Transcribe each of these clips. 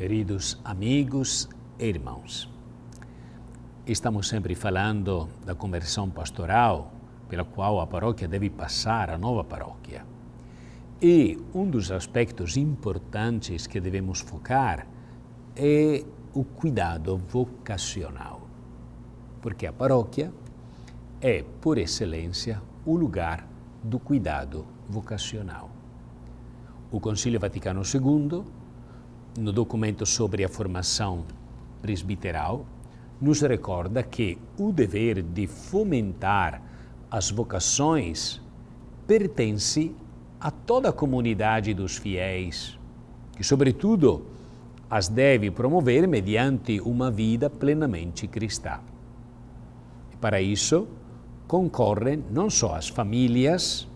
Queridos amigos e irmãos, estamos sempre falando da conversão pastoral pela qual a paróquia deve passar a nova paróquia. E um dos aspectos importantes que devemos focar é o cuidado vocacional, porque a paróquia é, por excelência, o lugar do cuidado vocacional. O Concílio Vaticano II no documento sobre a formação presbiteral, nos recorda que o dever de fomentar as vocações pertence a toda a comunidade dos fiéis, que, sobretudo, as deve promover mediante uma vida plenamente cristã. E para isso, concorrem não só as famílias,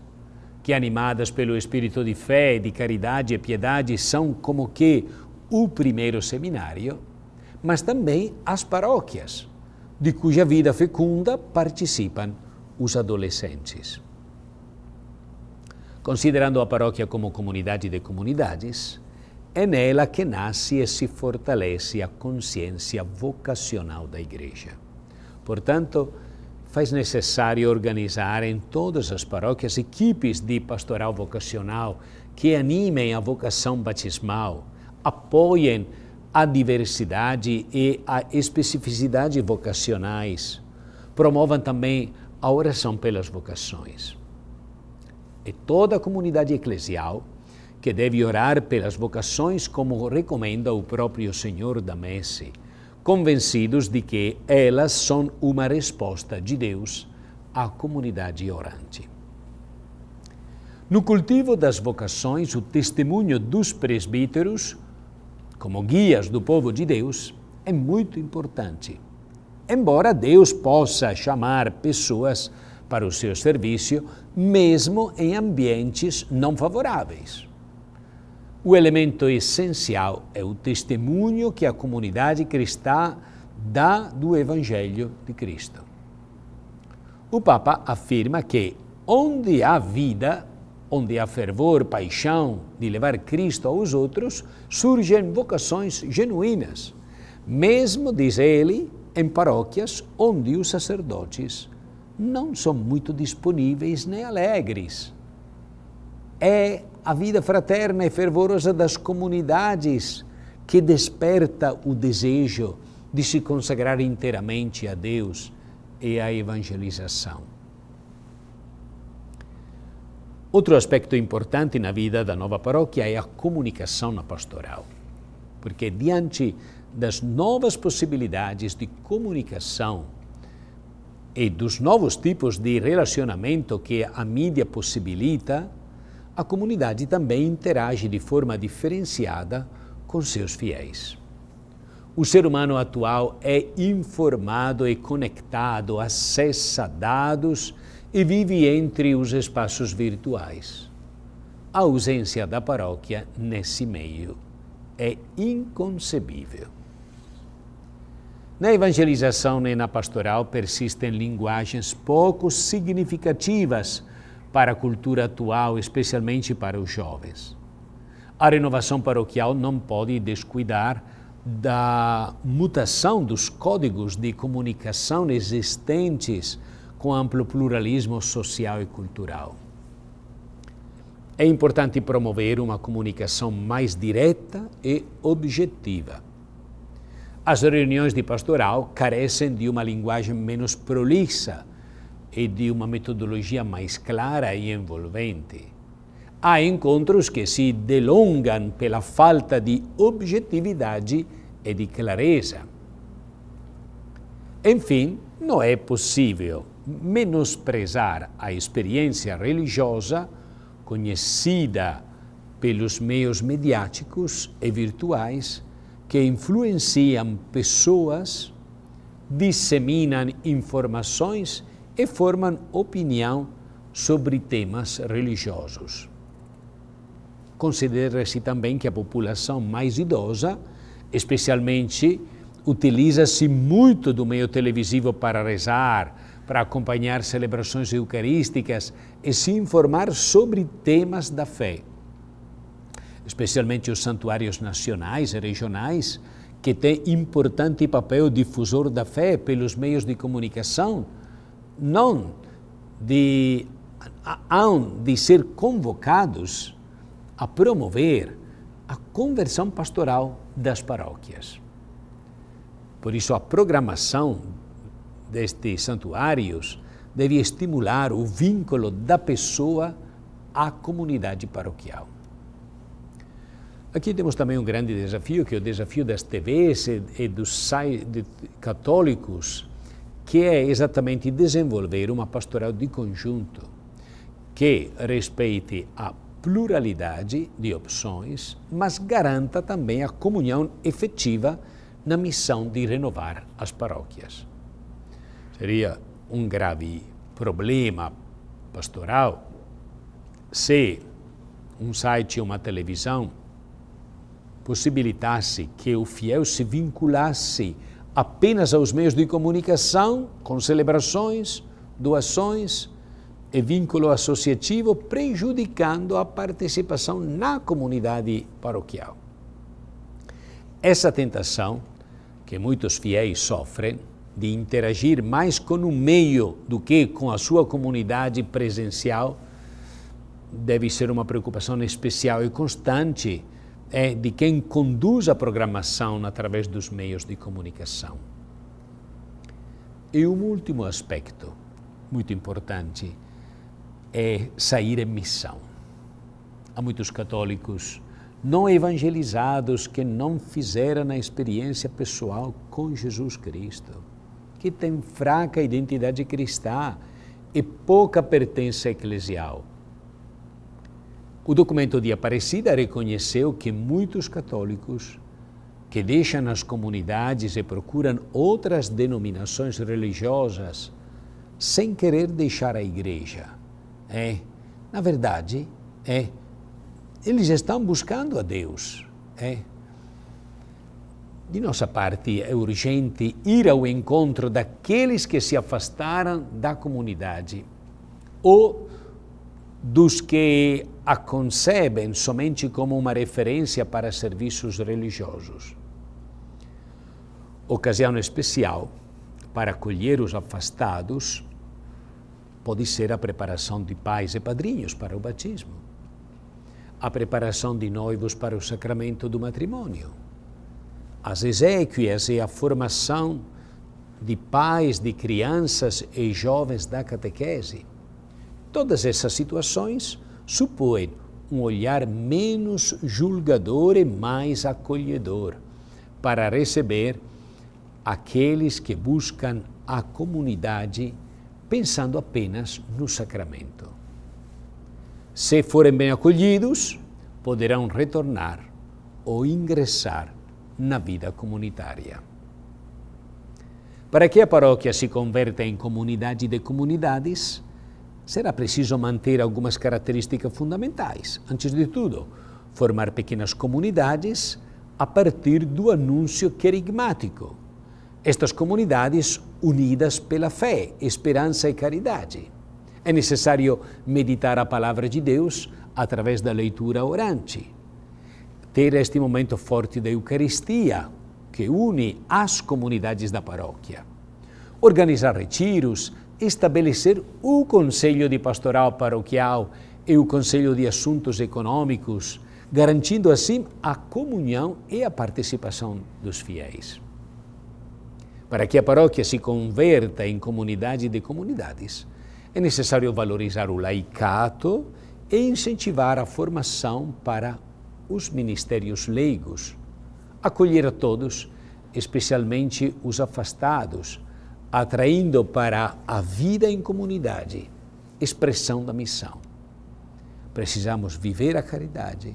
que animadas pelo espírito de fé, de caridade e piedade, são como que o primeiro seminário, mas também as paróquias, de cuja vida fecunda participam os adolescentes. Considerando a paróquia como comunidade de comunidades, é nela que nasce e se fortalece a consciência vocacional da Igreja. Portanto, faz necessário organizar em todas as paróquias equipes de pastoral vocacional que animem a vocação batismal, apoiem a diversidade e a especificidade vocacionais, promovam também a oração pelas vocações. E toda a comunidade eclesial, que deve orar pelas vocações como recomenda o próprio Senhor da Messe, convencidos de que elas são uma resposta de Deus à comunidade orante. No cultivo das vocações, o testemunho dos presbíteros como guias do povo de Deus é muito importante. Embora Deus possa chamar pessoas para o seu serviço, mesmo em ambientes não favoráveis. O elemento essencial é o testemunho que a comunidade cristã dá do Evangelho de Cristo. O Papa afirma que onde há vida, onde há fervor, paixão de levar Cristo aos outros, surgem vocações genuínas, mesmo, diz ele, em paróquias onde os sacerdotes não são muito disponíveis nem alegres. É a vida fraterna e fervorosa das comunidades que desperta o desejo de se consagrar inteiramente a Deus e à evangelização. Outro aspecto importante na vida da nova paróquia é a comunicação na pastoral, porque diante das novas possibilidades de comunicação e dos novos tipos de relacionamento que a mídia possibilita, a comunidade também interage de forma diferenciada com seus fiéis. O ser humano atual é informado e conectado, acessa dados e vive entre os espaços virtuais. A ausência da paróquia nesse meio é inconcebível. Na evangelização e na pastoral persistem linguagens pouco significativas para a cultura atual, especialmente para os jovens. A renovação paroquial não pode descuidar da mutação dos códigos de comunicação existentes com amplo pluralismo social e cultural. É importante promover uma comunicação mais direta e objetiva. As reuniões de pastoral carecem de uma linguagem menos prolixa e de uma metodologia mais clara e envolvente. Há encontros que se delongam pela falta de objetividade e de clareza. Enfim, não é possível menosprezar a experiência religiosa conhecida pelos meios mediáticos e virtuais que influenciam pessoas, disseminam informações e formam opinião sobre temas religiosos. Considera-se também que a população mais idosa, especialmente, utiliza-se muito do meio televisivo para rezar, para acompanhar celebrações eucarísticas e se informar sobre temas da fé, especialmente os santuários nacionais e regionais, que têm importante papel difusor da fé pelos meios de comunicação, não de, hão de ser convocados a promover a conversão pastoral das paróquias. Por isso, a programação destes santuários deve estimular o vínculo da pessoa à comunidade paroquial. Aqui temos também um grande desafio, que é o desafio das TVs e dos sites católicos, que é exatamente desenvolver uma pastoral de conjunto que respeite a pluralidade de opções, mas garanta também a comunhão efetiva na missão de renovar as paróquias seria um grave problema pastoral se um site ou uma televisão possibilitasse que o fiel se vinculasse apenas aos meios de comunicação, com celebrações, doações e vínculo associativo, prejudicando a participação na comunidade paroquial. Essa tentação que muitos fiéis sofrem de interagir mais com o meio do que com a sua comunidade presencial, deve ser uma preocupação especial e constante é, de quem conduz a programação através dos meios de comunicação. E um último aspecto muito importante é sair em missão. Há muitos católicos não evangelizados que não fizeram a experiência pessoal com Jesus Cristo que tem fraca identidade cristã e pouca pertença eclesial. O documento de Aparecida reconheceu que muitos católicos que deixam as comunidades e procuram outras denominações religiosas sem querer deixar a igreja. É, na verdade, é, eles estão buscando a Deus. É, de nossa parte, é urgente ir ao encontro daqueles que se afastaram da comunidade ou dos que a concebem somente como uma referência para serviços religiosos. Ocasião especial para acolher os afastados pode ser a preparação de pais e padrinhos para o batismo, a preparação de noivos para o sacramento do matrimônio as exéquias e a formação de pais, de crianças e jovens da catequese. Todas essas situações supõem um olhar menos julgador e mais acolhedor para receber aqueles que buscam a comunidade pensando apenas no sacramento. Se forem bem acolhidos, poderão retornar ou ingressar na vida comunitária. Para que a paróquia se converta em comunidade de comunidades, será preciso manter algumas características fundamentais. Antes de tudo, formar pequenas comunidades a partir do anúncio querigmático. Estas comunidades unidas pela fé, esperança e caridade. É necessário meditar a palavra de Deus através da leitura orante ter este momento forte da Eucaristia, que une as comunidades da paróquia. Organizar retiros, estabelecer o Conselho de Pastoral Paroquial e o Conselho de Assuntos Econômicos, garantindo assim a comunhão e a participação dos fiéis. Para que a paróquia se converta em comunidade de comunidades, é necessário valorizar o laicato e incentivar a formação para os ministérios leigos, acolher a todos, especialmente os afastados, atraindo para a vida em comunidade expressão da missão. Precisamos viver a caridade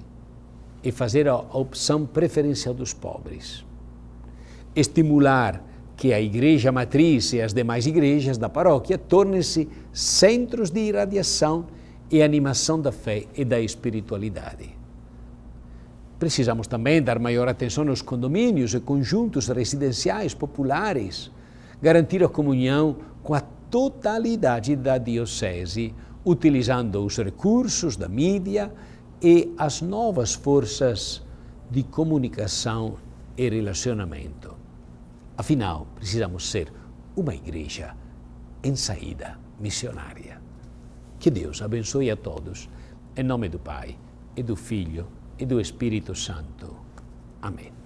e fazer a opção preferencial dos pobres. Estimular que a igreja matriz e as demais igrejas da paróquia tornem-se centros de irradiação e animação da fé e da espiritualidade. Precisamos também dar maior atenção aos condomínios e conjuntos residenciais populares, garantir a comunhão com a totalidade da Diocese, utilizando os recursos da mídia e as novas forças de comunicação e relacionamento. Afinal, precisamos ser uma igreja em saída missionária. Que Deus abençoe a todos, em nome do Pai e do Filho e due Spirito Santo. Amen.